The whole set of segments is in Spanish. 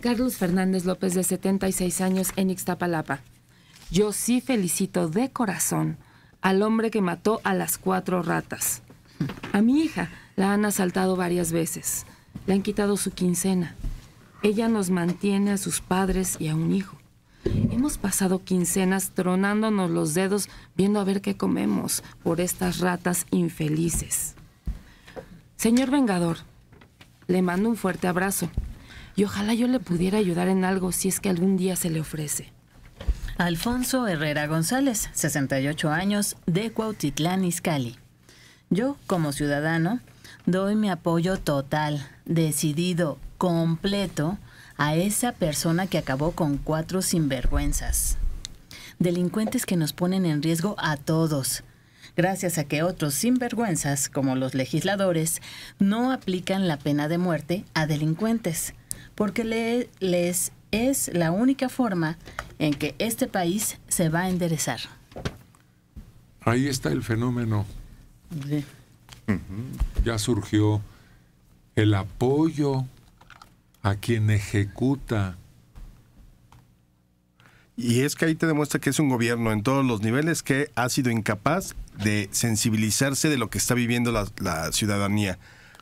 Carlos Fernández López, de 76 años, en Ixtapalapa. Yo sí felicito de corazón al hombre que mató a las cuatro ratas. A mi hija la han asaltado varias veces. Le han quitado su quincena. Ella nos mantiene a sus padres y a un hijo. Hemos pasado quincenas tronándonos los dedos viendo a ver qué comemos por estas ratas infelices. Señor Vengador, le mando un fuerte abrazo y ojalá yo le pudiera ayudar en algo si es que algún día se le ofrece. Alfonso Herrera González, 68 años, de Cuautitlán, Izcalli. Yo, como ciudadano, doy mi apoyo total, decidido, completo, a esa persona que acabó con cuatro sinvergüenzas. Delincuentes que nos ponen en riesgo a todos, gracias a que otros sinvergüenzas, como los legisladores, no aplican la pena de muerte a delincuentes porque les es la única forma en que este país se va a enderezar. Ahí está el fenómeno. Ya surgió el apoyo a quien ejecuta. Y es que ahí te demuestra que es un gobierno en todos los niveles que ha sido incapaz de sensibilizarse de lo que está viviendo la ciudadanía.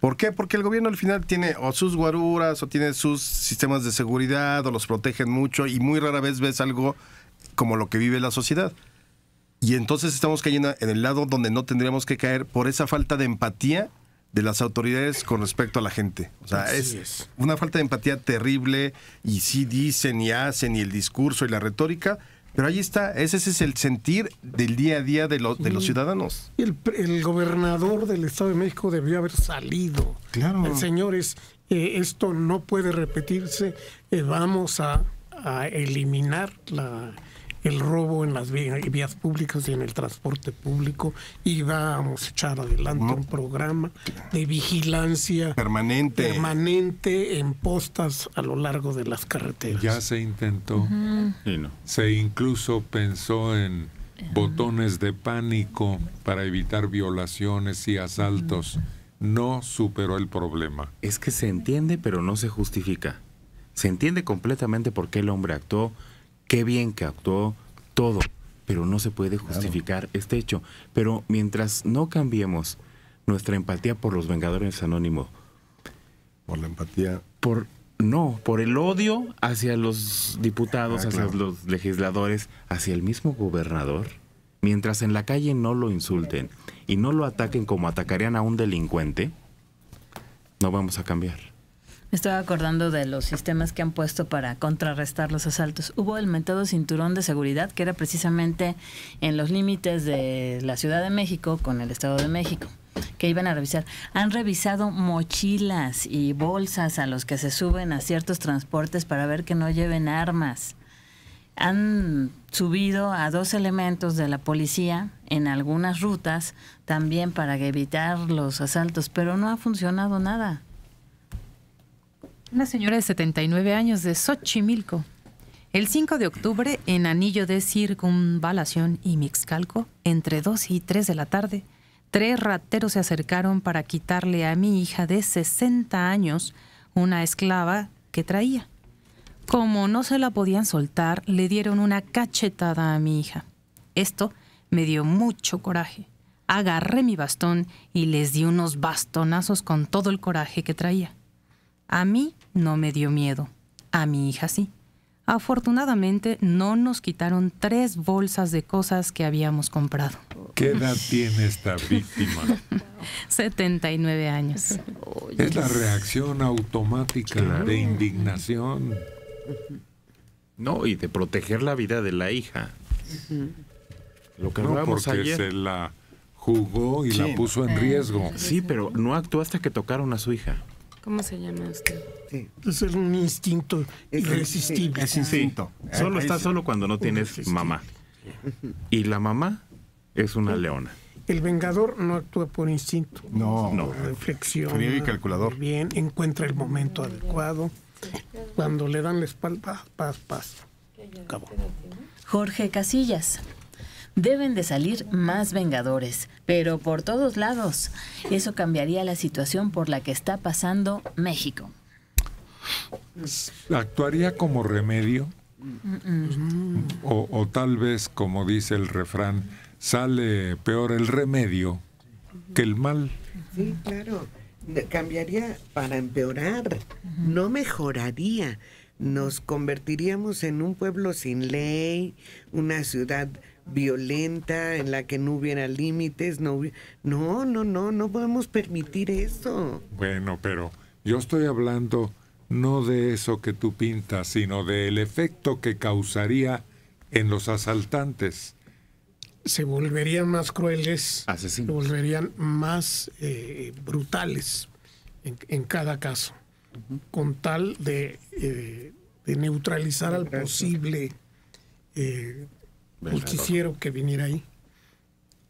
¿Por qué? Porque el gobierno al final tiene o sus guaruras o tiene sus sistemas de seguridad o los protegen mucho y muy rara vez ves algo como lo que vive la sociedad. Y entonces estamos cayendo en el lado donde no tendríamos que caer por esa falta de empatía de las autoridades con respecto a la gente. O sea, es, una falta de empatía terrible y sí dicen y hacen y el discurso y la retórica, pero ahí está, ese, es el sentir del día a día de, los de los ciudadanos. El, el, gobernador del Estado de México debió haber salido. Claro. señores, eh, esto no puede repetirse, eh, vamos a eliminar la, el robo en las vías públicas y en el transporte público y vamos a echar adelante un programa de vigilancia permanente. permanente en postas a lo largo de las carreteras. Ya se intentó. no. Se incluso pensó en botones de pánico para evitar violaciones y asaltos. No superó el problema. Es que se entiende, pero no se justifica. Se entiende completamente por qué el hombre actuó, Qué bien que actuó todo, pero no se puede justificar este hecho. Pero mientras no cambiemos nuestra empatía por los Vengadores Anónimos, por la empatía. Por no, por el odio hacia los diputados, ah, hacia los legisladores, hacia el mismo gobernador. Mientras en la calle no lo insulten y no lo ataquen como atacarían a un delincuente, no vamos a cambiar. Estoy estaba acordando de los sistemas que han puesto para contrarrestar los asaltos. Hubo el método cinturón de seguridad que era precisamente en los límites de la Ciudad de México con el Estado de México que iban a revisar. Han revisado mochilas y bolsas a los que se suben a ciertos transportes para ver que no lleven armas. Han subido a dos elementos de la policía en algunas rutas también para evitar los asaltos, pero no ha funcionado nada. Una señora de 79 años de Xochimilco. El 5 de octubre, en Anillo de Circunvalación y Mixcalco, entre 2 y 3 de la tarde, tres rateros se acercaron para quitarle a mi hija de 60 años una esclava que traía. Como no se la podían soltar, le dieron una cachetada a mi hija. Esto me dio mucho coraje. Agarré mi bastón y les di unos bastonazos con todo el coraje que traía. A mí no me dio miedo, a mi hija sí. Afortunadamente no nos quitaron tres bolsas de cosas que habíamos comprado. ¿Qué edad tiene esta víctima? 79 años. Es la reacción automática de indignación. No, y de proteger la vida de la hija. Lo que no, porque se la jugó y la puso en riesgo. Sí, pero no actuó hasta que tocaron a su hija. ¿Cómo se llama usted? Es un instinto irresistible. Es, instinto. Solo está solo cuando no tienes mamá. Y la mamá es una leona. El vengador no actúa por instinto. No, no. Reflexión. y calculador. Bien, encuentra el momento adecuado. Cuando le dan la espalda, paz, paz. Acabó. Jorge Casillas. Deben de salir más vengadores, pero por todos lados. Eso cambiaría la situación por la que está pasando México. Pues, ¿Actuaría como remedio? O, o, tal vez, como dice el refrán, sale peor el remedio que el mal. Sí, claro. Cambiaría para empeorar, no mejoraría. Nos convertiríamos en un pueblo sin ley, una ciudad violenta, en la que no hubiera límites, no, no, no, no, no podemos permitir eso. Bueno, pero yo estoy hablando no de eso que tú pintas, sino del efecto que causaría en los asaltantes. Se volverían más crueles, se volverían más eh, brutales en, cada caso, con tal de, eh, neutralizar al posible eh, Vengador. Pues quisieron que viniera ahí.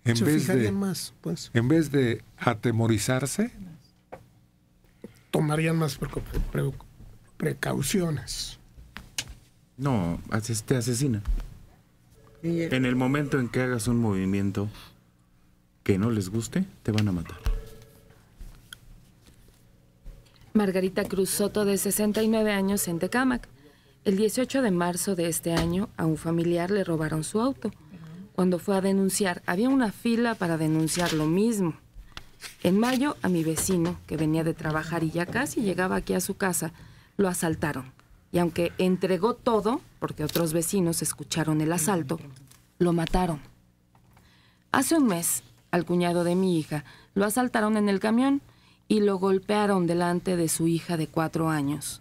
En vez de, más, pues. En vez de atemorizarse, tomarían más precauciones. No, te asesina. En el momento en que hagas un movimiento que no les guste, te van a matar. Margarita Cruz Soto, de 69 años, en Tecámac. El 18 de marzo de este año a un familiar le robaron su auto. Cuando fue a denunciar, había una fila para denunciar lo mismo. En mayo, a mi vecino, que venía de trabajar y ya casi llegaba aquí a su casa, lo asaltaron. Y aunque entregó todo, porque otros vecinos escucharon el asalto, lo mataron. Hace un mes, al cuñado de mi hija, lo asaltaron en el camión y lo golpearon delante de su hija de cuatro años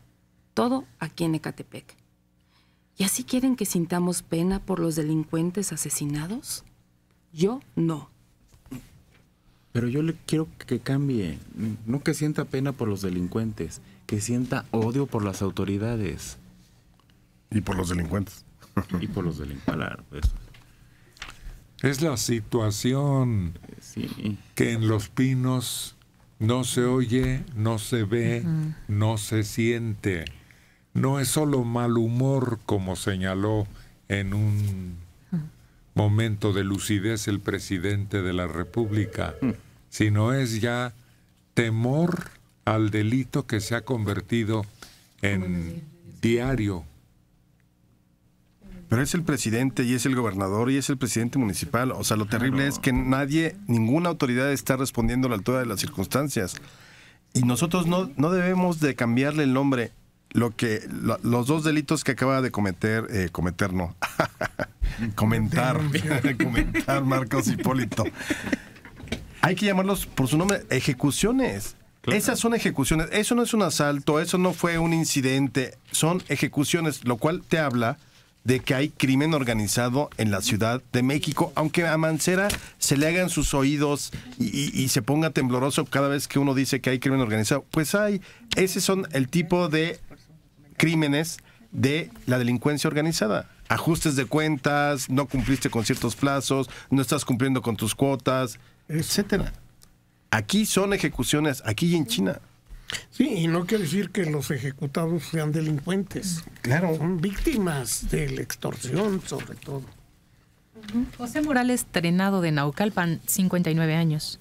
todo aquí en Ecatepec. ¿Y así quieren que sintamos pena por los delincuentes asesinados? Yo no. Pero yo le quiero que cambie, no que sienta pena por los delincuentes, que sienta odio por las autoridades. Y por los delincuentes. y por los delincuentes. Pues. Es la situación que en los pinos no se oye, no se ve, no se siente no es solo mal humor, como señaló en un momento de lucidez el presidente de la República, mm. sino es ya temor al delito que se ha convertido en diario. Pero es el presidente y es el gobernador y es el presidente municipal. O sea, lo terrible es que nadie, ninguna autoridad está respondiendo a la altura de las circunstancias. Y nosotros no, no debemos de cambiarle el nombre lo que los dos delitos que acaba de cometer, eh, cometer no, comentar, comentar Marcos Hipólito. Hay que llamarlos por su nombre, ejecuciones. Esas son ejecuciones. Eso no es un asalto, eso no fue un incidente, son ejecuciones, lo cual te habla de que hay crimen organizado en la Ciudad de México, aunque a Mancera se le hagan sus oídos y, se ponga tembloroso cada vez que uno dice que hay crimen organizado, pues hay, ese son el tipo de crímenes de la delincuencia organizada. Ajustes de cuentas, no cumpliste con ciertos plazos, no estás cumpliendo con tus cuotas, etcétera. Aquí son ejecuciones, aquí y en China. Sí, y no quiere decir que los ejecutados sean delincuentes. Claro. Son víctimas de la extorsión, sobre todo. José Morales Trenado de Naucalpan, 59 años.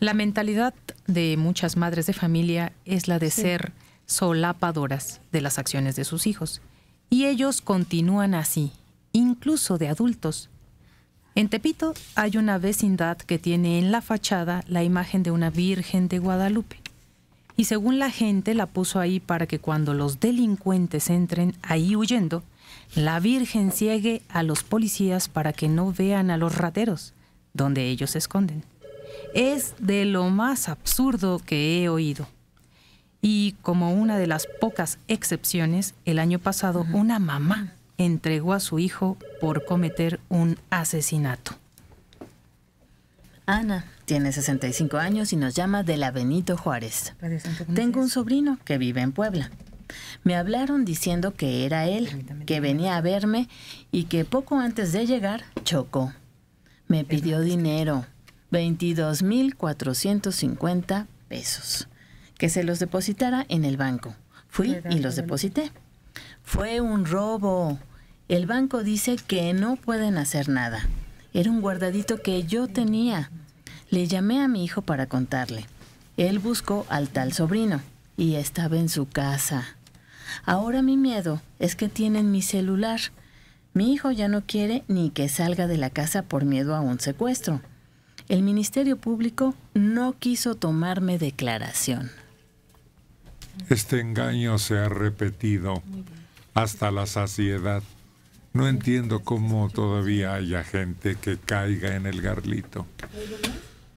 La mentalidad de muchas madres de familia es la de ser solapadoras de las acciones de sus hijos. Y ellos continúan así, incluso de adultos. En Tepito hay una vecindad que tiene en la fachada la imagen de una Virgen de Guadalupe. Y según la gente la puso ahí para que cuando los delincuentes entren ahí huyendo, la Virgen ciegue a los policías para que no vean a los rateros, donde ellos se esconden. Es de lo más absurdo que he oído y como una de las pocas excepciones, el año pasado una mamá entregó a su hijo por cometer un asesinato. Ana tiene 65 años y nos llama de la Benito Juárez. Tengo un sobrino que vive en Puebla. Me hablaron diciendo que era él, que venía a verme y que poco antes de llegar chocó. Me pidió dinero, 22.450 pesos que se los depositara en el banco. Fui y los deposité. Fue un robo. El banco dice que no pueden hacer nada. Era un guardadito que yo tenía. Le llamé a mi hijo para contarle. Él buscó al tal sobrino y estaba en su casa. Ahora mi miedo es que tienen mi celular. Mi hijo ya no quiere ni que salga de la casa por miedo a un secuestro. El Ministerio Público no quiso tomarme declaración. Este engaño se ha repetido hasta la saciedad. No entiendo cómo todavía haya gente que caiga en el garlito.